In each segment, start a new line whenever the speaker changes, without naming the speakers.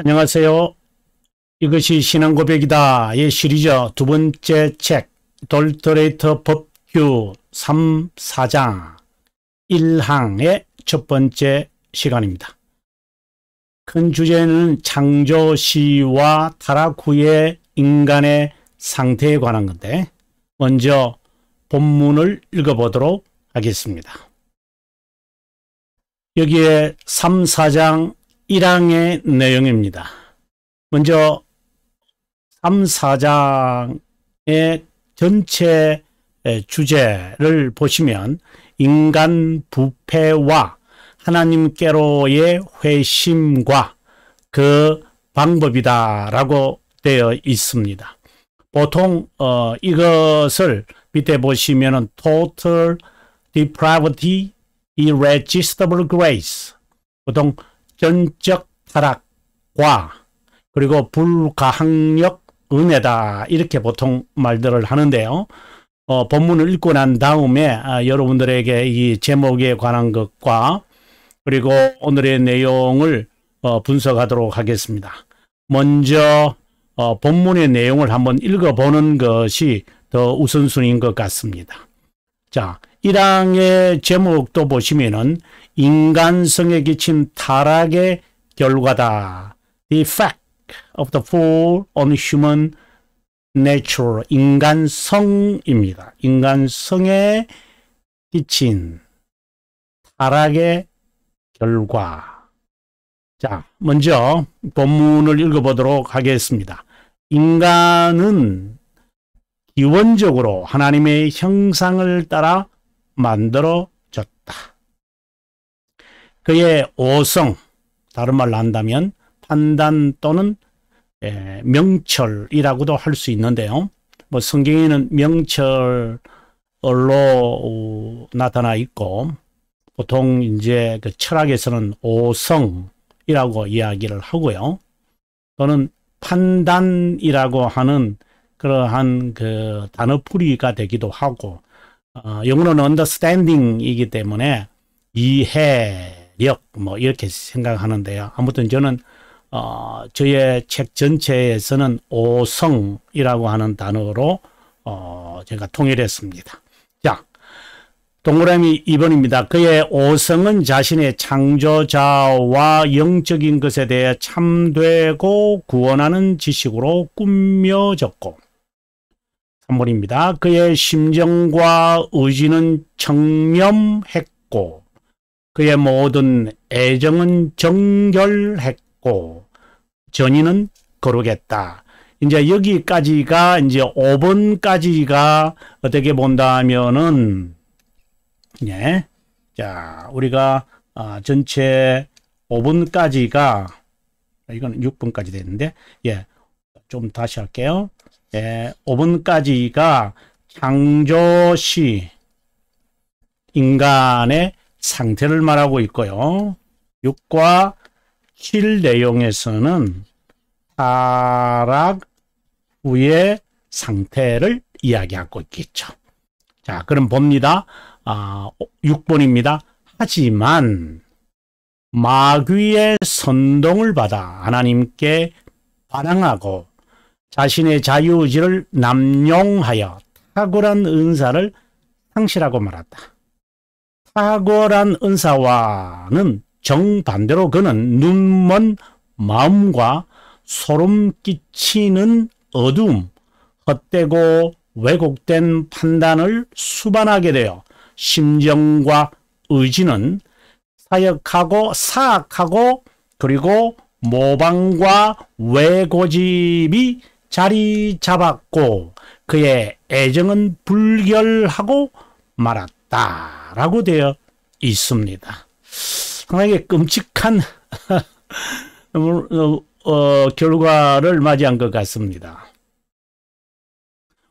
안녕하세요. 이것이 신앙 고백이다의 시리즈 두 번째 책돌터레이터 법규 3, 4장 1항의 첫 번째 시간입니다. 큰 주제는 창조 시와 타락 후의 인간의 상태에 관한 건데 먼저 본문을 읽어보도록 하겠습니다. 여기에 3, 4장 1항의 내용입니다. 먼저 3, 4장의 전체 주제를 보시면 인간 부패와 하나님께로의 회심과 그 방법이다라고 되어 있습니다. 보통 어, 이것을 밑에 보시면 total depravity, irresistible grace 보통 전적 타락과 그리고 불가항력 은혜다 이렇게 보통 말들을 하는데요. 어, 본문을 읽고 난 다음에 아, 여러분들에게 이 제목에 관한 것과 그리고 오늘의 내용을 어, 분석하도록 하겠습니다. 먼저 어, 본문의 내용을 한번 읽어보는 것이 더 우선순위인 것 같습니다. 자, 1항의 제목도 보시면은 인간성에 끼친 타락의 결과다. The fact of the fall on human nature. 인간성입니다. 인간성에 끼친 타락의 결과. 자, 먼저 본문을 읽어보도록 하겠습니다. 인간은 기원적으로 하나님의 형상을 따라 만들어졌다. 그의 오성, 다른 말로 한다면 판단 또는 예, 명철이라고도 할 수 있는데요. 뭐 성경에는 명철로 어, 나타나 있고 보통 이제 그 철학에서는 오성이라고 이야기를 하고요. 또는 판단이라고 하는 그러한 그 단어풀이가 되기도 하고 어, 영어로는 understanding이기 때문에 이해력 뭐 이렇게 생각하는데요. 아무튼 저는 어, 저의 책 전체에서는 오성이라고 하는 단어로 어, 제가 통일했습니다. 자, 동그라미 2번입니다. 그의 오성은 자신의 창조자와 영적인 것에 대해 참되고 구원하는 지식으로 꾸며졌고 3번입니다. 그의 심정과 의지는 청렴했고 그의 모든 애정은 정결했고 전의는 거룩했다. 이제 여기까지가 이제 5번까지가 어떻게 본다면은 예. 자, 우리가 아, 전체 5번까지가 아, 이건 6번까지 됐는데 예. 좀 다시 할게요. 예, 5번까지가 창조시 인간의 상태를 말하고 있고요. 6과 7 내용에서는 타락 후의 상태를 이야기하고 있겠죠. 자, 그럼 봅니다. 아, 6번입니다. 하지만 마귀의 선동을 받아 하나님께 반항하고 자신의 자유의지를 남용하여 탁월한 은사를 상실하고 말았다. 탁월한 은사와는 정반대로 그는 눈먼 마음과 소름 끼치는 어두 헛되고 왜곡된 판단을 수반하게 되어 심정과 의지는 사역하고 사악하고 그리고 모방과 왜고집이 자리 잡았고 그의 애정은 불결하고 말았다라고 되어 있습니다. 상당히 끔찍한 어, 어, 결과를 맞이한 것 같습니다.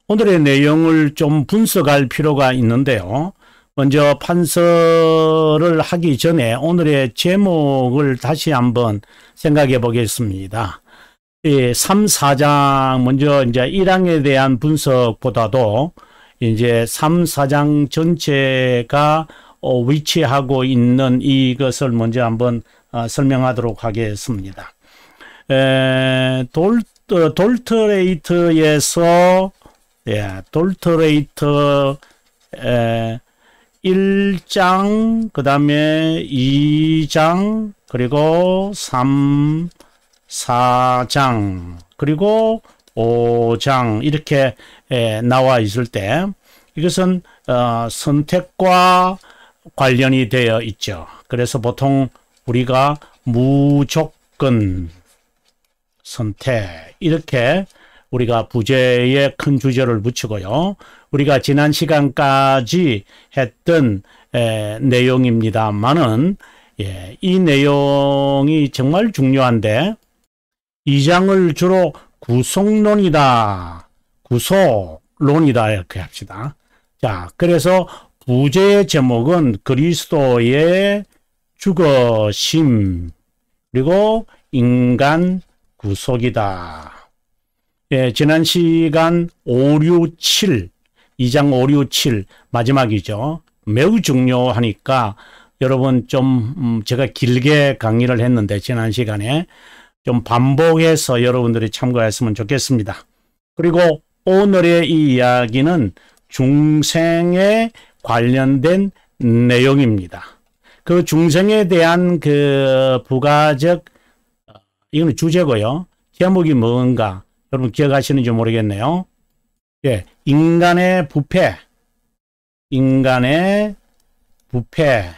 오늘의 내용을 좀 분석할 필요가 있는데요. 먼저 판서를 하기 전에 오늘의 제목을 다시 한번 생각해 보겠습니다. 이 3, 4장 먼저 이제 1항에 대한 분석보다도 이제 3, 4장 전체가 어, 위치하고 있는 이것을 먼저 한번 어, 설명하도록 하겠습니다. 에, 돌, 어, 돌트레이트에서 예, 돌트레이트 에, 1장 그 다음에 2장 그리고 3 4장 그리고 5장 이렇게 나와 있을 때 이것은 어, 선택과 관련이 되어 있죠. 그래서 보통 우리가 무조건 선택 이렇게 우리가 부제에 큰 주제를 붙이고요. 우리가 지난 시간까지 했던 내용입니다만은 예, 이 내용이 정말 중요한데 이장을 주로 구속론이다. 구속론이다 이렇게 합시다. 자, 그래서 부제의 제목은 그리스도의 죽어심 그리고 인간 구속이다. 예, 지난 시간 5, 6, 7 2장 5, 6, 7 마지막이죠. 매우 중요하니까 여러분 좀 음, 제가 길게 강의를 했는데 지난 시간에 좀 반복해서 여러분들이 참고했으면 좋겠습니다. 그리고 오늘의 이 이야기는 중생에 관련된 내용입니다. 그 중생에 대한 그 부가적 이거는 주제고요. 제목이 뭔가 여러분 기억하시는지 모르겠네요. 예, 인간의 부패, 인간의 부패,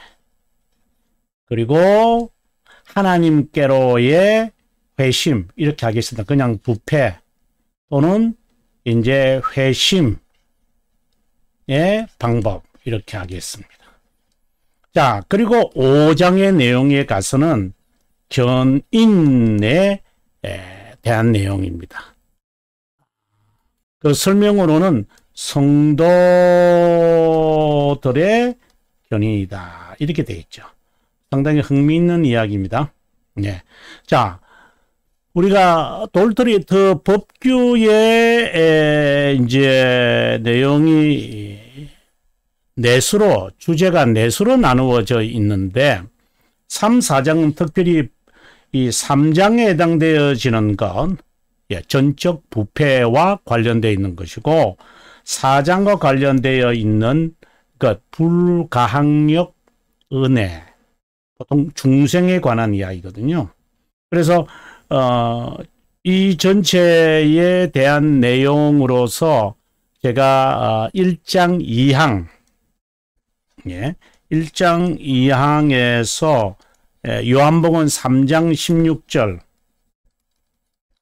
그리고 하나님께로의 회심 이렇게 하겠습니다. 그냥 부패 또는 이제 회심의 예, 방법 이렇게 하겠습니다. 자 그리고 5장의 내용에 가서는 견인에 대한 내용입니다. 그 설명으로는 성도들의 견인이다 이렇게 되어 있죠. 상당히 흥미있는 이야기입니다. 네. 자, 우리가 돌트리트 법규의 이제 내용이 내수로 주제가 내수로 나누어져 있는데 3, 4장 특별히 이 3장에 해당되어지는 건 예, 전적 부패와 관련되어 있는 것이고 4장과 관련되어 있는 것 그 불가항력 은혜 보통 중생에 관한 이야기거든요. 그래서 어, 이 전체에 대한 내용으로서 제가 1장 아, 2항 예, 1장 2항에서 예, 요한복음 3장 16절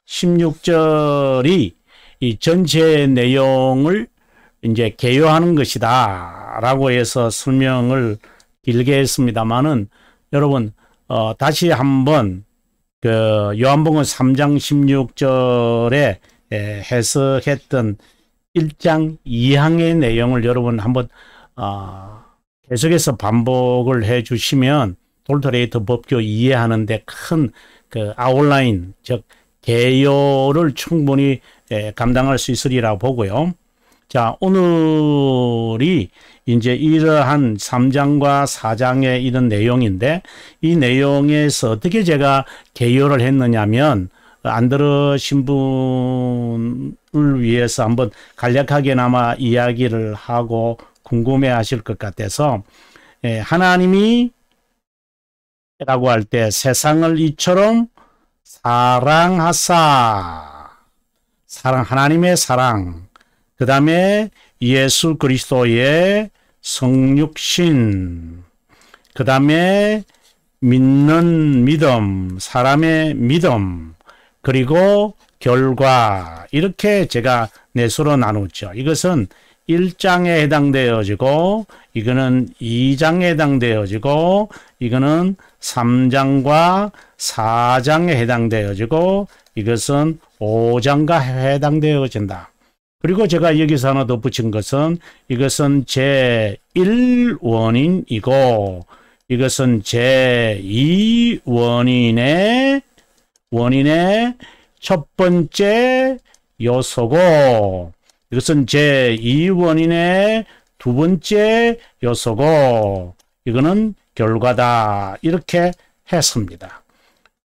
16절이 이 전체 내용을 이제 개요하는 것이다 라고 해서 설명을 길게 했습니다만은 여러분 어, 다시 한번 그 요한복음 3장 16절에 해석했던 1장 2항의 내용을 여러분 한번 아, 계속해서 반복을 해 주시면 돌터레이터 법교 이해하는데 큰 그 아웃라인 즉 개요를 충분히 감당할 수 있으리라 보고요. 자, 오늘이 이제 이러한 3장과 4장의 이런 내용인데 이 내용에서 어떻게 제가 개요를 했느냐면 안 들으신 분을 위해서 한번 간략하게나마 이야기를 하고 궁금해 하실 것 같아서 예, 하나님이 라고 할 때 세상을 이처럼 사랑하사 사랑 하나님의 사랑 그 다음에 예수 그리스도의 성육신, 그 다음에 믿는 믿음, 사람의 믿음, 그리고 결과 이렇게 제가 넷으로 나누죠. 이것은 1장에 해당되어지고 이거는 2장에 해당되어지고 이거는 3장과 4장에 해당되어지고 이것은 5장과 해당되어진다. 그리고 제가 여기서 하나 덧 붙인 것은 이것은 제1원인이고 이것은 제2원인의 원인의 첫 번째 요소고 이것은 제2원인의 두 번째 요소고 이거는 결과다 이렇게 했습니다.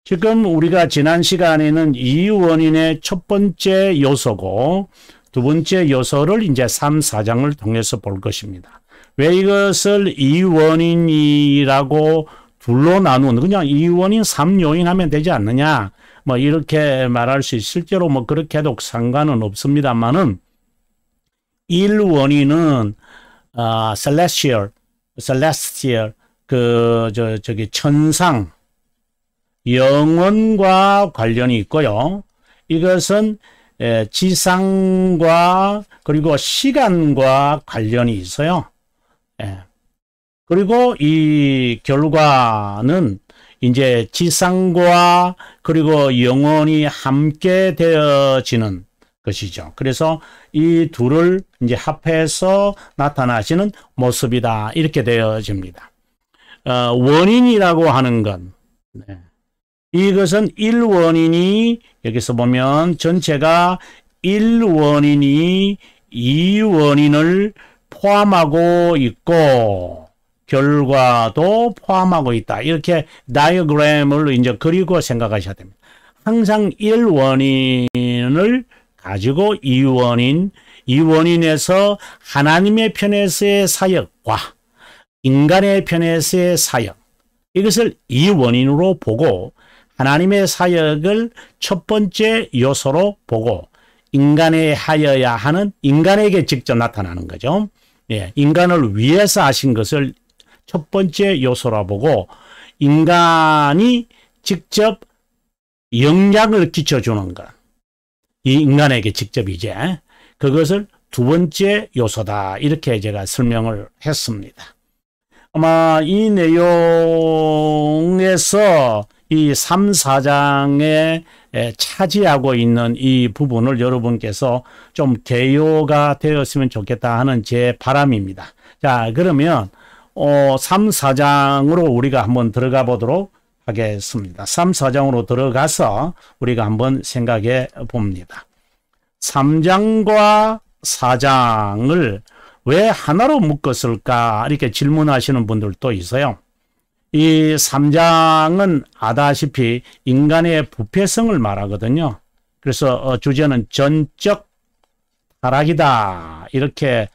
지금 우리가 지난 시간에는 이 원인의 첫 번째 요소고 두 번째 요소를 이제 3, 4장을 통해서 볼 것입니다. 왜 이것을 2원인이라고 둘로 나누는 그냥 2원인 3요인 하면 되지 않느냐 뭐 이렇게 말할 수 실제로 뭐 그렇게 해도 상관은 없습니다만은 1원인은 아, c e l e s t i a 그저 저기 천상 영원과 관련이 있고요. 이것은 예, 지상과 그리고 시간과 관련이 있어요. 예. 그리고 이 결과는 이제 지상과 그리고 영혼이 함께 되어지는 것이죠. 그래서 이 둘을 이제 합해서 나타나시는 모습이다. 이렇게 되어집니다. 어, 원인이라고 하는 건 네. 이것은 1원이니 여기서 보면 전체가 1원이니 2원인을 포함하고 있고 결과도 포함하고 있다. 이렇게 다이어그램을 이제 그리고 생각하셔야 됩니다. 항상 1원인을 가지고 2원인, 2원인에서 하나님의 편에서의 사역과 인간의 편에서의 사역 이것을 2원인으로 보고 하나님의 사역을 첫 번째 요소로 보고 인간에 하여야 하는 인간에게 직접 나타나는 거죠. 예, 인간을 위해서 하신 것을 첫 번째 요소라 보고 인간이 직접 영향을 끼쳐주는 것. 이 인간에게 직접 이제 그것을 두 번째 요소다. 이렇게 제가 설명을 했습니다. 아마 이 내용에서 이 3, 4장에 차지하고 있는 이 부분을 여러분께서 좀 개요가 되었으면 좋겠다 하는 제 바람입니다. 자, 그러면 어, 3, 4장으로 우리가 한번 들어가 보도록 하겠습니다. 3, 4장으로 들어가서 우리가 한번 생각해 봅니다. 3장과 4장을 왜 하나로 묶었을까 이렇게 질문하시는 분들도 있어요. 이 3장은 아다시피 인간의 부패성을 말하거든요. 그래서 어, 주제는 전적 타락이다. 이렇게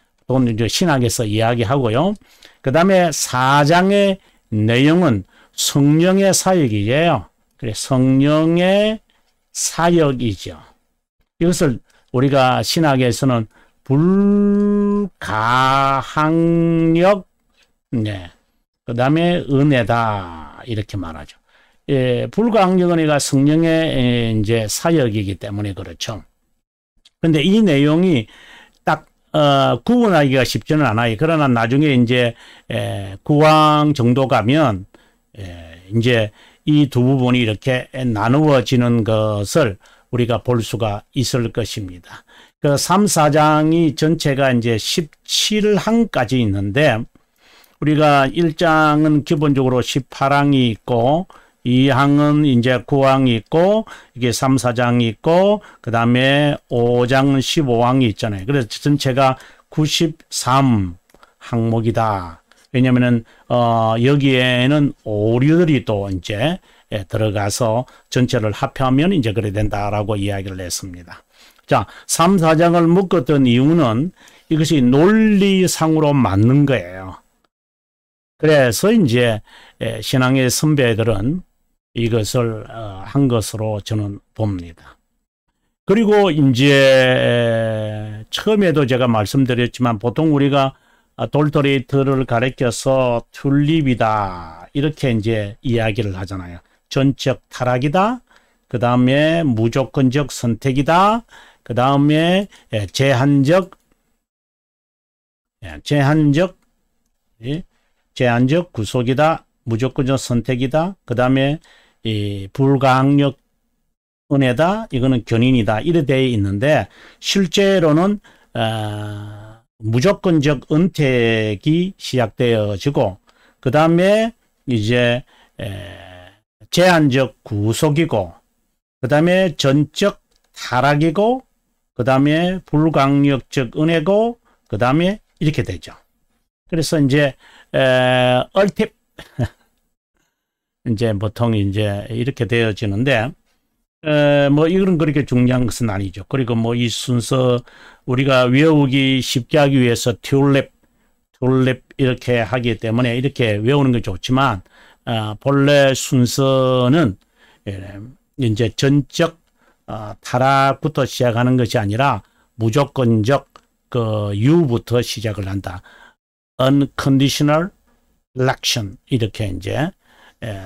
신학에서 이야기하고요. 그 다음에 4장의 내용은 성령의 사역이에요. 그래 성령의 사역이죠. 이것을 우리가 신학에서는 불가항력 네, 그 다음에 은혜다 이렇게 말하죠. 예, 불가항력은혜가 성령의 예, 이제 사역이기 때문에 그렇죠. 근데 이 내용이 딱 어, 구분하기가 쉽지는 않아요. 그러나 나중에 이제 에, 예, 구왕 정도 가면 에, 예, 이제 이 두 부분이 이렇게 나누어지는 것을 우리가 볼 수가 있을 것입니다. 그 3, 4장이 전체가 이제 17항까지 있는데 우리가 1장은 기본적으로 18항이 있고 2항은 이제 9항이 있고 이게 3, 4장이 있고 그 다음에 5장은 15항이 있잖아요. 그래서 전체가 93 항목이다. 왜냐면은 어 여기에는 오류들이 또 이제 예, 들어가서 전체를 합하면 이제 그래 된다라고 이야기를 했습니다. 자, 3, 4장을 묶었던 이유는 이것이 논리상으로 맞는 거예요. 그래서 이제 신앙의 선배들은 이것을 어, 한 것으로 저는 봅니다. 그리고 이제 처음에도 제가 말씀드렸지만 보통 우리가 아, 돌토레트를 가리켜서 튤립이다 이렇게 이제 이야기를 하잖아요. 전적 타락이다. 그 다음에 무조건적 선택이다. 그 다음에 제한적 예, 제한적 예, 제한적 구속이다, 무조건적 선택이다, 그 다음에 불가항력 은혜다, 이거는 견인이다 이래 되어 있는데 실제로는 어, 무조건적 은택이 시작되어지고 그 다음에 이제 에, 제한적 구속이고 그 다음에 전적 타락이고 그 다음에 불강력적 은혜고 그 다음에 이렇게 되죠. 그래서 이제 에, 얼팁. 이제 보통 이제 이렇게 되어지는데, 에, 뭐 이런 그렇게 중요한 것은 아니죠. 그리고 뭐 이 순서 우리가 외우기 쉽게 하기 위해서 튤립, 튤립 이렇게 하기 때문에 이렇게 외우는 게 좋지만, 아, 본래 순서는 예, 이제 전적 아, 타락부터 시작하는 것이 아니라 무조건적 그 유부터 시작을 한다. unconditional election 이렇게 이제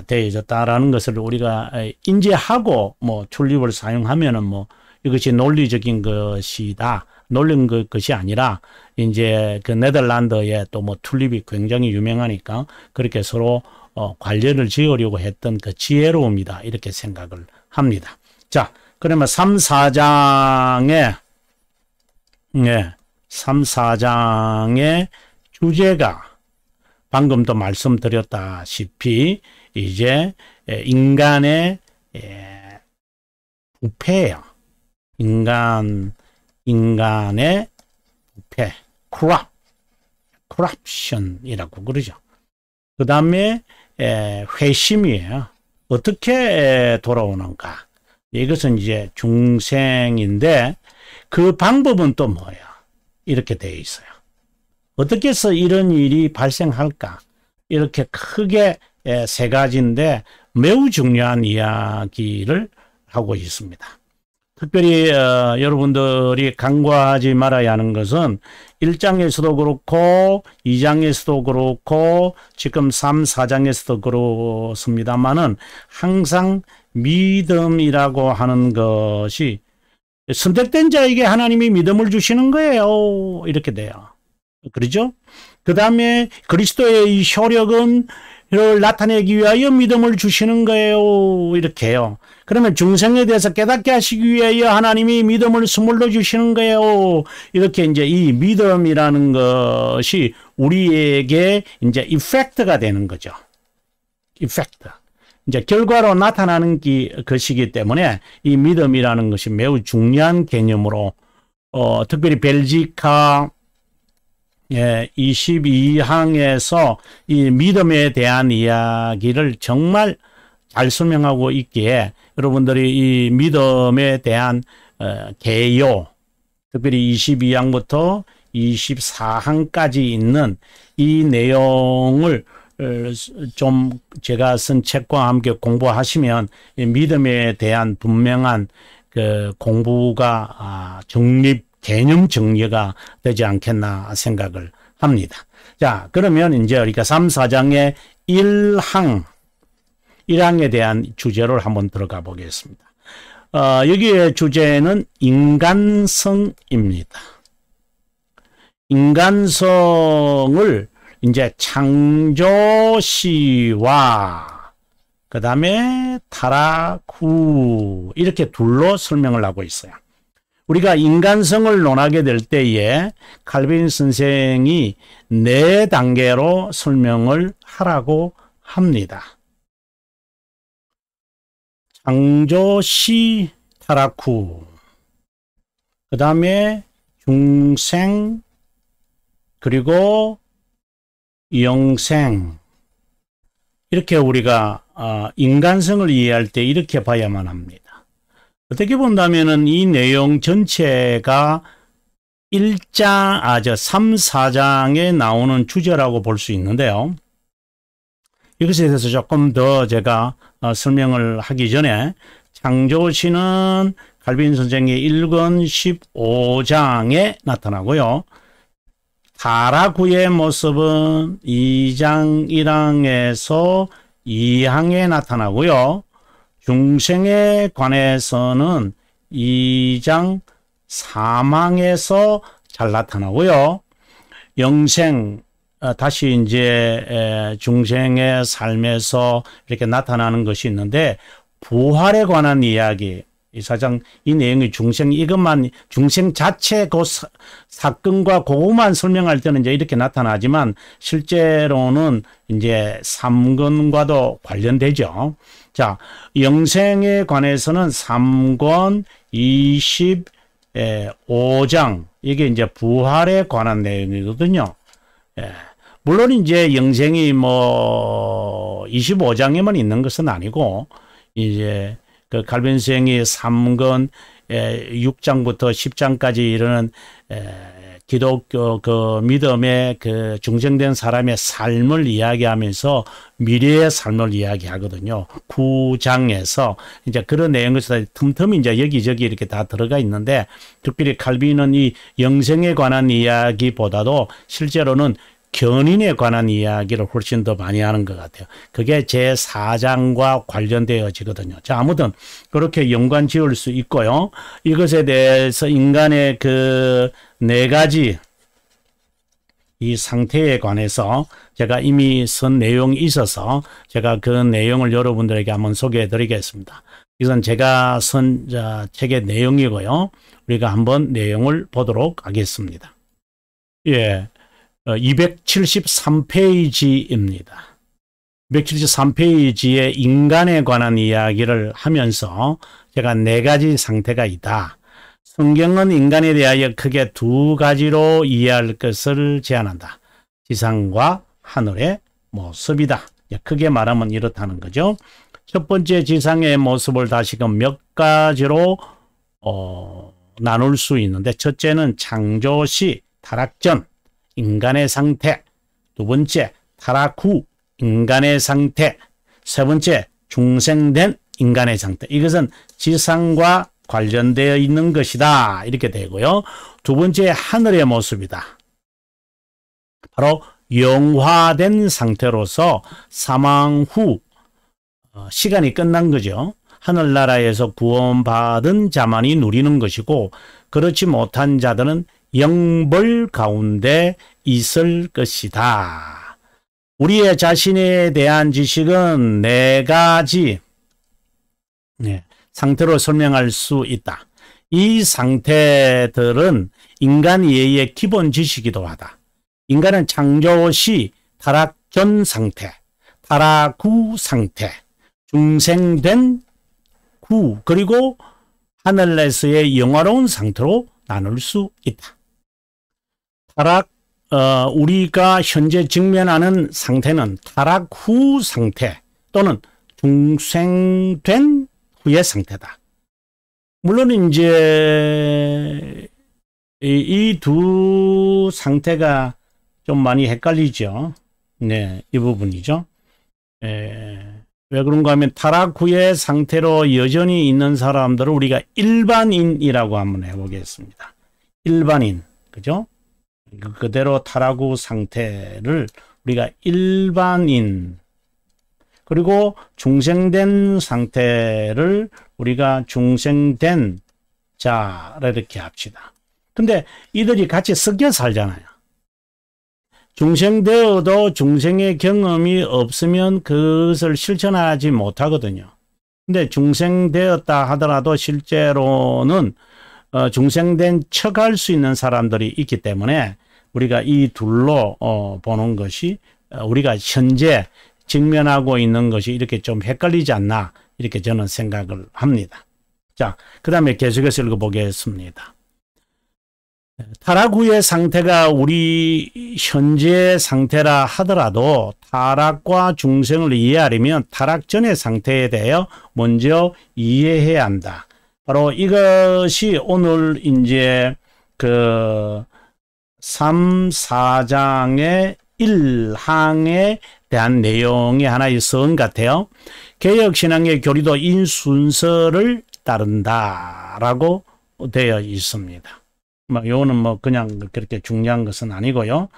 되어졌다라는 예, 것을 우리가 인지하고 뭐 출립을 사용하면은 뭐 이것이 논리적인 것이다. 놀린 것이 아니라 이제 그 네덜란드의 또 뭐튤립이 굉장히 유명하니까 그렇게 서로 어 관련을 지으려고 했던 그 지혜로움이다 이렇게 생각을 합니다. 자 그러면 3, 4장에 예, 3, 4장에 주제가 방금도 말씀드렸다시피 이제 인간의 부패예요. 인간 인간의 부패, 크랍, 크랍션이라고 그러죠. 그 다음에 회심이에요. 어떻게 돌아오는가? 이것은 이제 중생인데 그 방법은 또뭐예 이렇게 되어 있어요. 어떻게 해서 이런 일이 발생할까? 이렇게 크게 예, 세 가지인데 매우 중요한 이야기를 하고 있습니다. 특별히 어, 여러분들이 간과하지 말아야 하는 것은 1장에서도 그렇고 2장에서도 그렇고 지금 3, 4장에서도 그렇습니다만은 항상 믿음이라고 하는 것이 선택된 자에게 하나님이 믿음을 주시는 거예요. 이렇게 돼요. 그러죠? 그 다음에 그리스도의 효력은 를 나타내기 위하여 믿음을 주시는 거예요. 이렇게요. 그러면 중생에 대해서 깨닫게 하시기 위하여 하나님이 믿음을 스물러 주시는 거예요. 이렇게 이제 이 믿음이라는 것이 우리에게 이제 이펙트가 되는 거죠. 이펙트. 이제 결과로 나타나는 기, 것이기 때문에 이 믿음이라는 것이 매우 중요한 개념으로 어, 특별히 벨지카 예, 22항에서 이 믿음에 대한 이야기를 정말 잘 설명하고 있기에 여러분들이 이 믿음에 대한 어, 개요 특별히 22항부터 24항까지 있는 이 내용을 어, 좀 제가 쓴 책과 함께 공부하시면 믿음에 대한 분명한 그 공부가 아, 정립 개념 정리가 되지 않겠나 생각을 합니다. 자, 그러면 이제 우리가 3, 4장의 1항, 1항에 대한 주제를 한번 들어가 보겠습니다. 어, 여기의 주제는 인간성입니다. 인간성을 이제 창조시와 그 다음에 타락 후 이렇게 둘로 설명을 하고 있어요. 우리가 인간성을 논하게 될 때에 칼빈 선생이 네 단계로 설명을 하라고 합니다. 창조시 타라쿠 그 다음에 중생 그리고 영생 이렇게 우리가 아, 인간성을 이해할 때 이렇게 봐야만 합니다. 어떻게 본다면은 이 내용 전체가 1장, 아, 저 3, 4장에 나오는 주제라고 볼 수 있는데요. 이것에 대해서 조금 더 제가 어, 설명을 하기 전에 창조시는 갈빈 선생의 1권 15장에 나타나고요. 타라구의 모습은 2장 1항에서 2항에 나타나고요. 중생에 관해서는 2장 사망에서 잘 나타나고요. 영생 어, 다시 이제 중생의 삶에서 이렇게 나타나는 것이 있는데 부활에 관한 이야기 이 사장 이 내용이 중생 이것만 중생 자체 그 사, 사건과 그것만 설명할 때는 이제 이렇게 나타나지만 실제로는 이제 삼권과도 관련되죠. 자, 영생에 관해서는 삼권 25장 이게 이제 부활에 관한 내용이거든요. 예. 물론 이제 영생이 뭐 25장에만 있는 것은 아니고 이제 그 갈빈생이 3권 6장부터 10장까지 이르는 기독교 그 믿음의 그 중생된 사람의 삶을 이야기하면서 미래의 삶을 이야기하거든요. 9장에서 이제 그런 내용에서 틈틈이 이제 여기저기 이렇게 다 들어가 있는데 특별히 칼빈은 이 영생에 관한 이야기보다도 실제로는 견인에 관한 이야기를 훨씬 더 많이 하는 것 같아요. 그게 제4장과 관련되어지거든요. 자, 아무튼 그렇게 연관 지을 수 있고요. 이것에 대해서 인간의 그 네 가지 이 상태에 관해서 제가 이미 쓴 내용이 있어서 제가 그 내용을 여러분들에게 한번 소개해 드리겠습니다. 이건 제가 쓴 책의 내용이고요. 우리가 한번 내용을 보도록 하겠습니다. 예. 273페이지입니다. 어, 273페이지에 인간에 관한 이야기를 하면서 제가 네 가지 상태가 있다. 성경은 인간에 대하여 크게 두 가지로 이해할 것을 제안한다. 지상과 하늘의 모습이다. 크게 말하면 이렇다는 거죠. 첫 번째 지상의 모습을 다시금 몇 가지로 어, 나눌 수 있는데 첫째는 창조 시 타락전 인간의 상태. 두 번째, 타락 후 인간의 상태. 세 번째, 중생된 인간의 상태. 이것은 지상과 관련되어 있는 것이다. 이렇게 되고요. 두 번째, 하늘의 모습이다. 바로 영화된 상태로서 사망 후 어, 시간이 끝난 거죠. 하늘나라에서 구원받은 자만이 누리는 것이고 그렇지 못한 자들은 영벌 가운데 있을 것이다. 우리의 자신에 대한 지식은 네 가지 네, 상태로 설명할 수 있다. 이 상태들은 인간 예의 기본 지식이기도 하다. 인간은 창조 시 타락 전 상태, 타락 후 상태, 중생된 후 그리고 하늘에서의 영화로운 상태로 나눌 수 있다. 타락 어, 우리가 현재 직면하는 상태는 타락 후 상태 또는 중생된 후의 상태다. 물론 이제 이 두 상태가 좀 많이 헷갈리죠. 네, 이 부분이죠. 에, 예, 왜 그런가 하면 타락 후의 상태로 여전히 있는 사람들을 우리가 일반인이라고 한번 해보겠습니다. 일반인, 그죠? 그대로 타라고 상태를 우리가 일반인 그리고 중생된 상태를 우리가 중생된 자를 이렇게 합시다. 근데 이들이 같이 섞여 살잖아요. 중생되어도 중생의 경험이 없으면 그것을 실천하지 못하거든요. 근데 중생되었다 하더라도 실제로는 어, 중생된 척할 수 있는 사람들이 있기 때문에 우리가 이 둘로 어, 보는 것이 어, 우리가 현재 직면하고 있는 것이 이렇게 좀 헷갈리지 않나 이렇게 저는 생각을 합니다. 자, 그 다음에 계속해서 읽어보겠습니다. 타락 후의 상태가 우리 현재 상태라 하더라도 타락과 중생을 이해하려면 타락 전의 상태에 대해 먼저 이해해야 한다. 바로 이것이 오늘 이제 그 3, 4장의 1항에 대한 내용이 하나의 선 같아요. 개혁신앙의 교리도 인순서를 따른다라고 되어 있습니다. 뭐, 요거는 뭐 그냥 그렇게 중요한 것은 아니고요.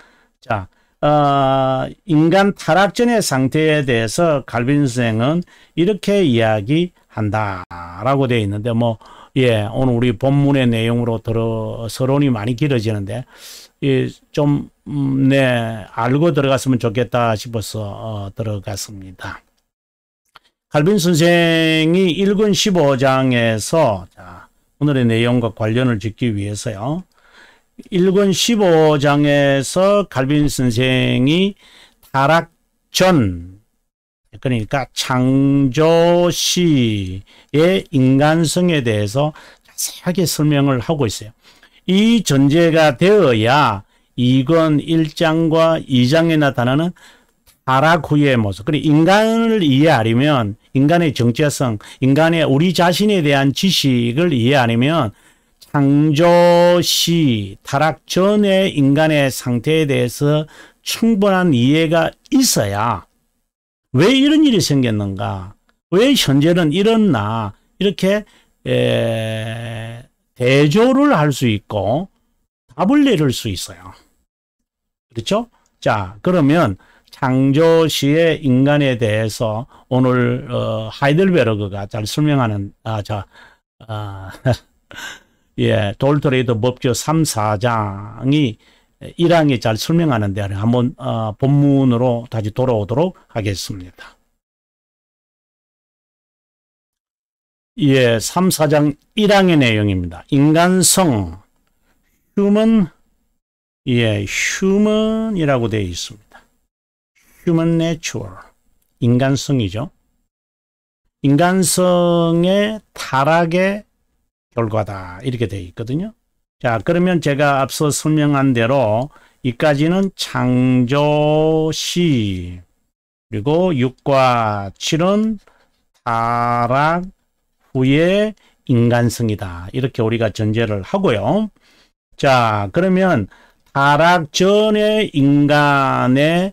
자, 어, 인간 타락전의 상태에 대해서 갈빈 생은 이렇게 이야기한다라고 되어 있는데, 뭐, 예, 오늘 우리 본문의 내용으로 들어, 서론이 많이 길어지는데, 좀, 음, 네, 알고 들어갔으면 좋겠다 싶어서 어, 들어갔습니다. 칼빈 선생이 1권 15장에서 자, 오늘의 내용과 관련을 짓기 위해서요. 1권 15장에서 칼빈 선생이 타락 전 그러니까 창조 시의 인간성에 대해서 자세하게 설명을 하고 있어요. 이 전제가 되어야 이건 1장과 2장에 나타나는 타락 후의 모습. 그리고 그러니까 인간을 이해하려면 인간의 정체성, 인간의 우리 자신에 대한 지식을 이해하려면 창조 시 타락 전의 인간의 상태에 대해서 충분한 이해가 있어야 왜 이런 일이 생겼는가? 왜 현재는 이렇나? 이렇게 에... 대조를 할 수 있고 답을 내릴 수 있어요. 그렇죠? 자, 그러면 창조시의 인간에 대해서 오늘 어, 하이델베르그가 잘 설명하는 아, 자, 아, 예, 돌토레이드 법규 3, 4장이 1항이 잘 설명하는 데 한번 어, 본문으로 다시 돌아오도록 하겠습니다. 예, 3, 4장 1항의 내용입니다. 인간성, human, 예, human이라고 되어 있습니다. human nature, 인간성이죠. 인간성의 타락의 결과다 이렇게 되어 있거든요. 자, 그러면 제가 앞서 설명한 대로 이까지는 창조시 그리고 6과 7은 타락 후의 인간성이다. 이렇게 우리가 전제를 하고요. 자, 그러면 타락 전의 인간의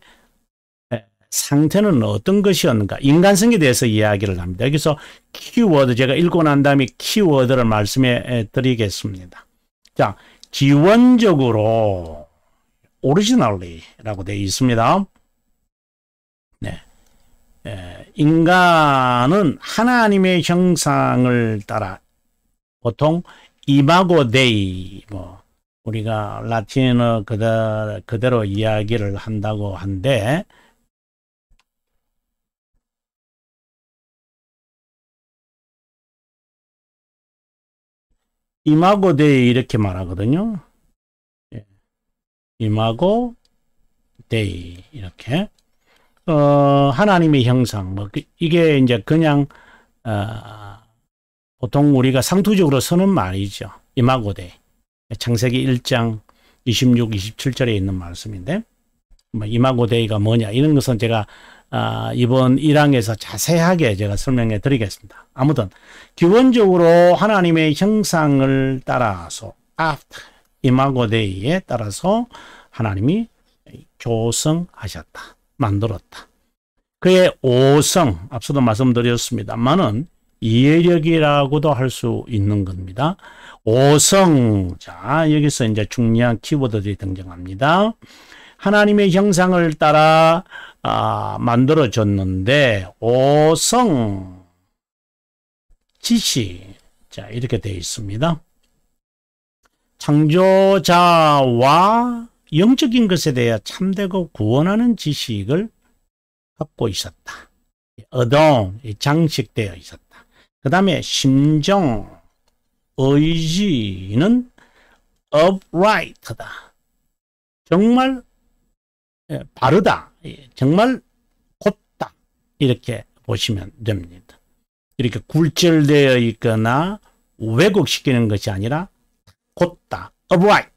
상태는 어떤 것이었는가? 인간성에 대해서 이야기를 합니다. 여기서 키워드, 제가 읽고 난 다음에 키워드를 말씀해 드리겠습니다. 자, 기원적으로 오리지널리라고 되어 있습니다. 예, 인간은 하나님의 형상을 따라 보통 이마고 데이 뭐 우리가 라틴어 그대로, 그대로 이야기를 한다고 한데 이마고 데이 이렇게 말하거든요. 예, 이마고 데이 이렇게 어, 하나님의 형상, 뭐, 그, 이게 이제 그냥, 어, 보통 우리가 상투적으로 쓰는 말이죠. 이마고대. 창세기 1장 26, 27절에 있는 말씀인데, 뭐, 이마고대가 뭐냐, 이런 것은 제가, 아, 이번 1항에서 자세하게 제가 설명해 드리겠습니다. 아무튼, 기본적으로 하나님의 형상을 따라서, after, 이마고대에 따라서 하나님이 조성하셨다. 만들었다. 그의 오성, 앞서도 말씀드렸습니다만은 이해력이라고도 할 수 있는 겁니다. 오성, 자 여기서 이제 중요한 키워드들이 등장합니다. 하나님의 형상을 따라 아, 만들어졌는데 오성, 지시, 자 이렇게 되어 있습니다. 창조자와 영적인 것에 대해 참되고 구원하는 지식을 갖고 있었다. 어동, 장식되어 있었다. 그 다음에 심정, 의지는 upright다. 정말 예, 바르다. 예, 정말 곱다. 이렇게 보시면 됩니다. 이렇게 굴절되어 있거나 왜곡시키는 것이 아니라 곧다, upright,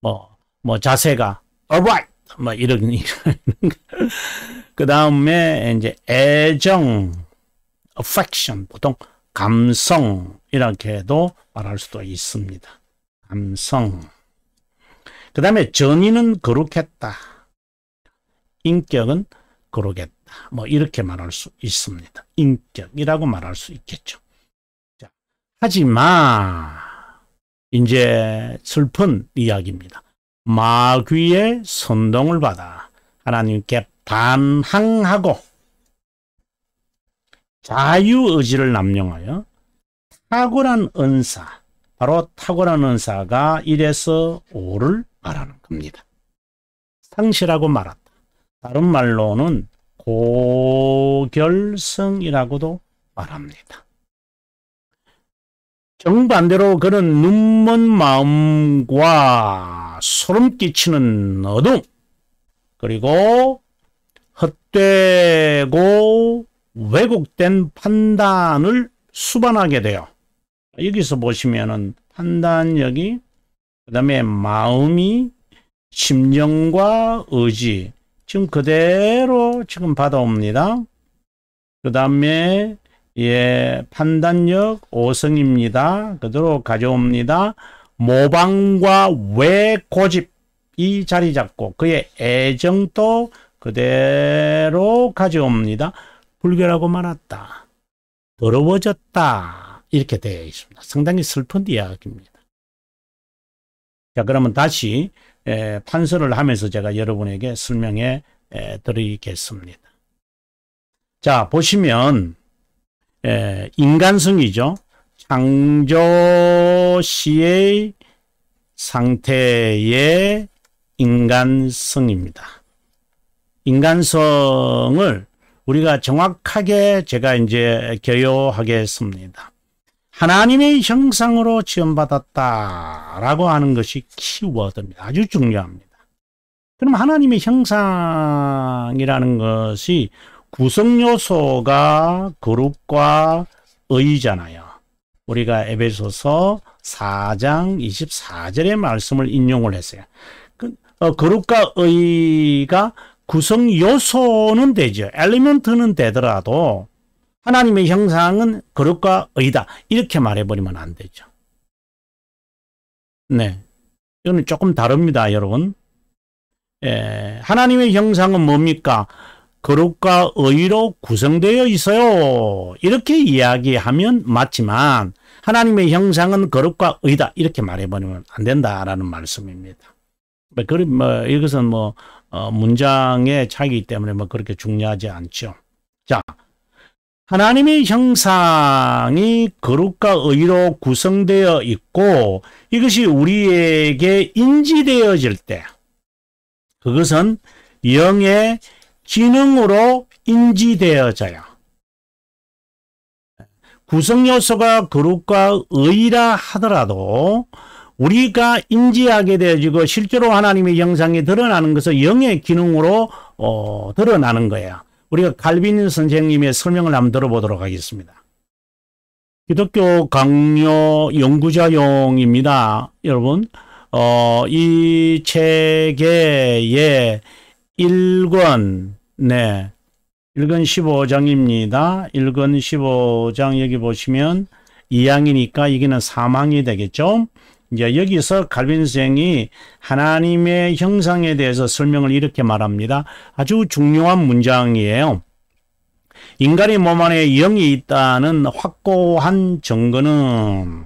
뭐뭐 자세가 alright 뭐 이런 그 다음에 이제 애정 affection 보통 감성 이렇게도 말할 수도 있습니다. 감성 그 다음에 전의는 거룩했다. 인격은 거룩했다. 뭐 이렇게 말할 수 있습니다. 인격이라고 말할 수 있겠죠. 자, 하지만 이제 슬픈 이야기입니다. 마귀의 선동을 받아 하나님께 반항하고 자유의지를 남용하여 탁월한 은사, 바로 탁월한 은사가 이래서 오를 말하는 겁니다. 상실하고 말았다. 다른 말로는 고결성이라고도 말합니다. 정반대로 그는 눈먼 마음과 소름 끼치는 어둠 그리고 헛되고 왜곡된 판단을 수반하게 돼요. 여기서 보시면은 판단력이 그 다음에 마음이 심령과 의지 지금 그대로 지금 받아옵니다. 그 다음에 예, 판단력 5성입니다. 그대로 가져옵니다. 모방과 외고집이 자리 잡고 그의 애정도 그대로 가져옵니다. 불결하고 말았다. 더러워졌다. 이렇게 되어 있습니다. 상당히 슬픈 이야기입니다. 자, 그러면 다시 에, 판서를 하면서 제가 여러분에게 설명해 에, 드리겠습니다. 자, 보시면 에, 예, 인간성이죠. 창조시의 상태의 인간성입니다. 인간성을 우리가 정확하게 제가 이제 개요하겠습니다. 하나님의 형상으로 지음받았다라고 하는 것이 키워드입니다. 아주 중요합니다. 그럼 하나님의 형상이라는 것이 구성 요소가 그룹과 의잖아요. 우리가 에베소서 4장 24절의 말씀을 인용을 했어요. 그, 어, 그룹과 의가 구성 요소는 되죠. 엘리먼트는 되더라도 하나님의 형상은 그룹과 의다. 이렇게 말해버리면 안 되죠. 네. 이거는 조금 다릅니다, 여러분. 예, 하나님의 형상은 뭡니까? 거룩과 의로 구성되어 있어요. 이렇게 이야기하면 맞지만 하나님의 형상은 거룩과 의다 이렇게 말해버리면 안 된다라는 말씀입니다. 뭐 그럼 뭐 이것은 뭐 어, 문장의 차이기 때문에 뭐 그렇게 중요하지 않죠. 자, 하나님의 형상이 거룩과 의로 구성되어 있고 이것이 우리에게 인지되어질 때 그것은 영의 지능으로 인지되어져야 구성요소가 그룹과 의라 하더라도 우리가 인지하게 되어지고 실제로 하나님의 영상이 드러나는 것은 영의 기능으로 어, 드러나는 거예요. 우리가 갈빈 선생님의 설명을 한번 들어보도록 하겠습니다. 기독교 강요 연구자용입니다. 여러분 어, 이 책의 1권 네. 1권 15장입니다. 1권 15장 여기 보시면 이양이니까 여기는 사망이 되겠죠. 이제 여기서 갈빈 생이 하나님의 형상에 대해서 설명을 이렇게 말합니다. 아주 중요한 문장이에요. 인간의 몸 안에 영이 있다는 확고한 증거는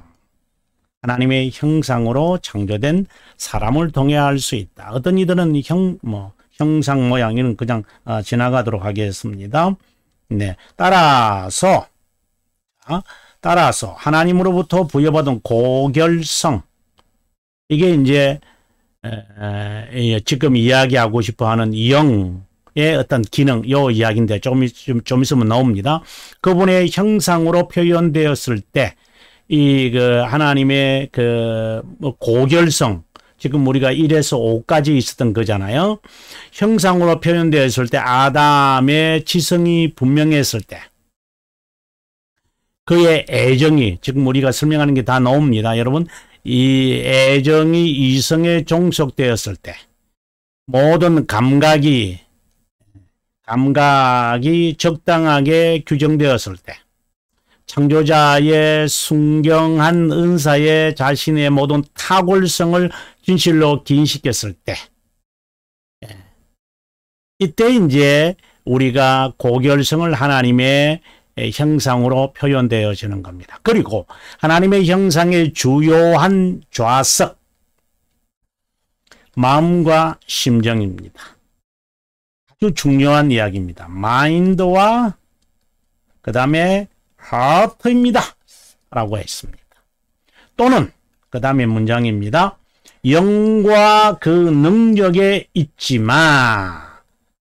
하나님의 형상으로 창조된 사람을 통해 알수 있다. 어떤 이들은 형, 뭐, 형상 모양에 그냥 아, 지나가도록 하겠습니다. 네, 따라서 따라서 하나님으로부터 부여받은 고결성 이게 이제 지금 이야기하고 싶어하는 영의 어떤 기능 요 이야기인데 좀, 좀, 좀 있으면 나옵니다. 그분의 형상으로 표현되었을 때이그 하나님의 그 뭐 고결성 지금 우리가 1에서 5까지 있었던 거잖아요. 형상으로 표현되어 을때 아담의 지성이 분명했을 때 그의 애정이 지금 우리가 설명하는 게 다 나옵니다. 여러분 이 애정이 이성에 종속되었을 때 모든 감각이 감각이 적당하게 규정되었을 때 창조자의 순경한 은사에 자신의 모든 탁월성을 진실로 기인시켰을 때 예, 이때 이제 우리가 고결성을 하나님의 형상으로 표현되어지는 겁니다. 그리고 하나님의 형상의 주요한 좌석 마음과 심정입니다. 아주 중요한 이야기입니다. 마인드와 그 다음에 하트입니다. 라고 했습니다. 또는 그 다음에 문장입니다. 영과 그 능력에 있지만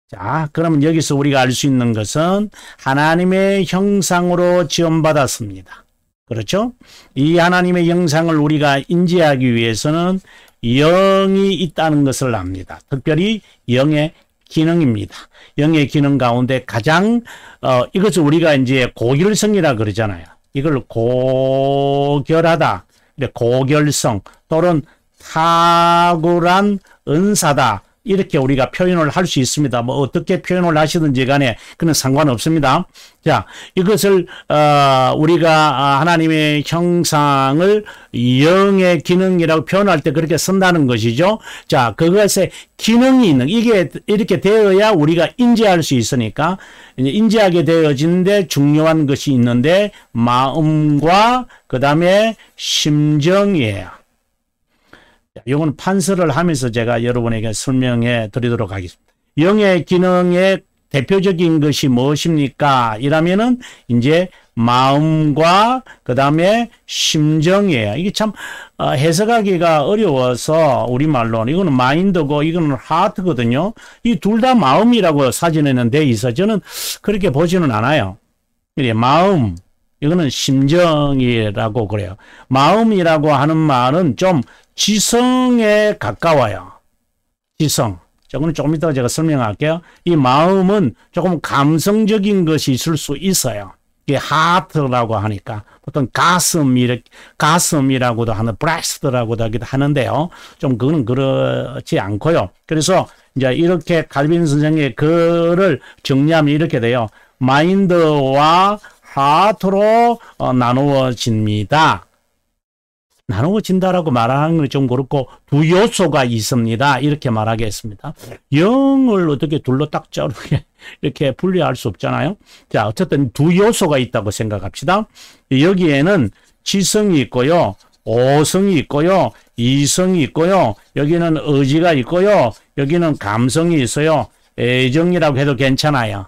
자, 그러면 여기서 우리가 알 수 있는 것은 하나님의 형상으로 지원받았습니다. 그렇죠? 이 하나님의 형상을 우리가 인지하기 위해서는 영이 있다는 것을 압니다. 특별히 영의 기능입니다. 영의 기능 가운데 가장 어, 이것을 우리가 이제 고결성이라 그러잖아요. 이걸 고결하다, 고결성 또는 탁월한 은사다 이렇게 우리가 표현을 할 수 있습니다. 뭐 어떻게 표현을 하시든지 간에 그는 상관없습니다. 자, 이것을 어, 우리가 아, 하나님의 형상을 영의 기능이라고 표현할 때 그렇게 쓴다는 것이죠. 자, 그것에 기능이 있는 이게 이렇게 되어야 우리가 인지할 수 있으니까 인지하게 되어지데 중요한 것이 있는데 마음과 그 다음에 심정이에요. 이건 판서를 하면서 제가 여러분에게 설명해 드리도록 하겠습니다. 영의 기능의 대표적인 것이 무엇입니까? 이라면은 이제 마음과 그 다음에 심정이에요. 이게 참 어, 해석하기가 어려워서 우리말로 이거는 마인드고 이거는 하트거든요. 이 둘 다 마음이라고 사전에는 돼 있어. 저는 그렇게 보지는 않아요. 마음. 이거는 심정이라고 그래요. 마음이라고 하는 말은 좀 지성에 가까워요. 지성. 저거는 조금 이따가 제가 설명할게요. 이 마음은 조금 감성적인 것이 있을 수 있어요. 이게 하트라고 하니까 보통 가슴 이렇게 가슴이라고도 하는 브라스트라고도 하기도 하는데요. 좀 그거는 그렇지 않고요. 그래서 이제 이렇게 갈빈 선생의 글을 정리하면 이렇게 돼요. 마인드와 하트로 어, 나누어집니다. 나누어진다라고 말하는 건 좀 그렇고 두 요소가 있습니다. 이렇게 말하겠습니다. 영을 어떻게 둘로 딱 저렇게 이렇게 분리할 수 없잖아요. 자, 어쨌든 두 요소가 있다고 생각합시다. 여기에는 지성이 있고요. 오성이 있고요. 이성이 있고요. 여기는 의지가 있고요. 여기는 감성이 있어요. 애정이라고 해도 괜찮아요.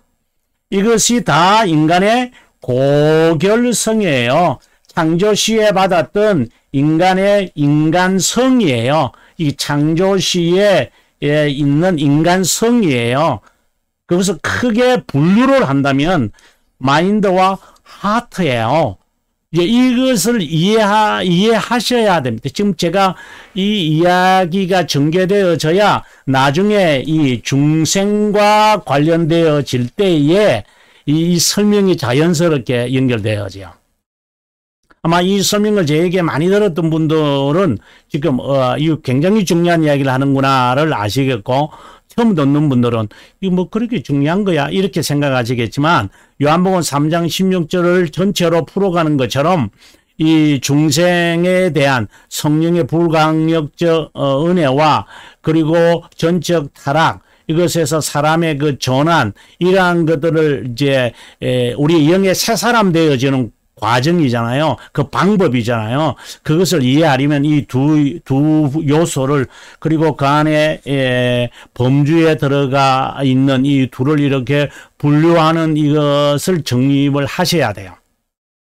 이것이 다 인간의 고결성이에요. 창조시에 받았던 인간의 인간성이에요. 이 창조시에 예, 있는 인간성이에요. 그것을 크게 분류를 한다면 마인드와 하트예요. 이것을 이해하, 이해하셔야 됩니다. 지금 제가 이 이야기가 전개되어져야 나중에 이 중생과 관련되어질 때에 이 설명이 자연스럽게 연결되어져요. 아마 이 서명을 제에게 많이 들었던 분들은 지금 어, 이 굉장히 중요한 이야기를 하는구나를 아시겠고 처음 듣는 분들은 이뭐 그렇게 중요한 거야 이렇게 생각하시겠지만 요한복음 3장 16절을 전체로 풀어가는 것처럼 이 중생에 대한 성령의 불강력적 어, 은혜와 그리고 전적 타락 이것에서 사람의 그 전환 이러한 것들을 이제 에, 우리 영의 새 사람 되어지는 과정이잖아요. 그 방법이잖아요. 그것을 이해하려면 이 두 두 요소를 그리고 그 안에 예, 범주에 들어가 있는 이 둘을 이렇게 분류하는 이것을 정립을 하셔야 돼요.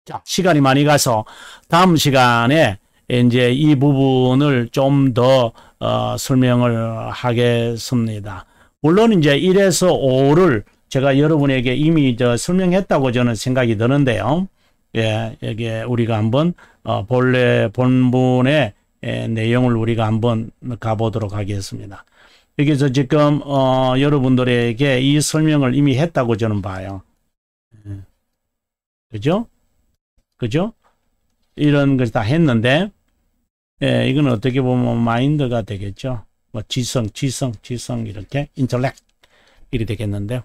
자, 시간이 많이 가서 다음 시간에 이제 이 부분을 좀더 어, 설명을 하겠습니다. 물론 이제 1에서 5를 제가 여러분에게 이미 저 설명했다고 저는 생각이 드는데요. 예, 여기에 우리가 한번 어, 본래 본문의 예, 내용을 우리가 한번 가보도록 하겠습니다. 여기서 지금 어, 여러분들에게 이 설명을 이미 했다고 저는 봐요. 예. 그죠? 그죠? 이런 것이 다 했는데 예, 이건 어떻게 보면 마인드가 되겠죠. 뭐 지성, 지성, 지성 이렇게 인터렉 이리 되겠는데요.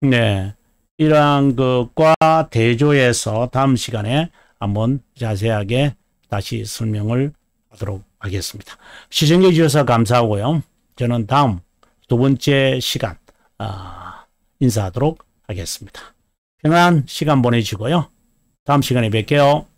네. 이러한 것과 대조해서 다음 시간에 한번 자세하게 다시 설명을 하도록 하겠습니다. 시청해 주셔서 감사하고요. 저는 다음 두 번째 시간 아, 인사하도록 하겠습니다. 편안한 시간 보내시고요. 다음 시간에 뵐게요.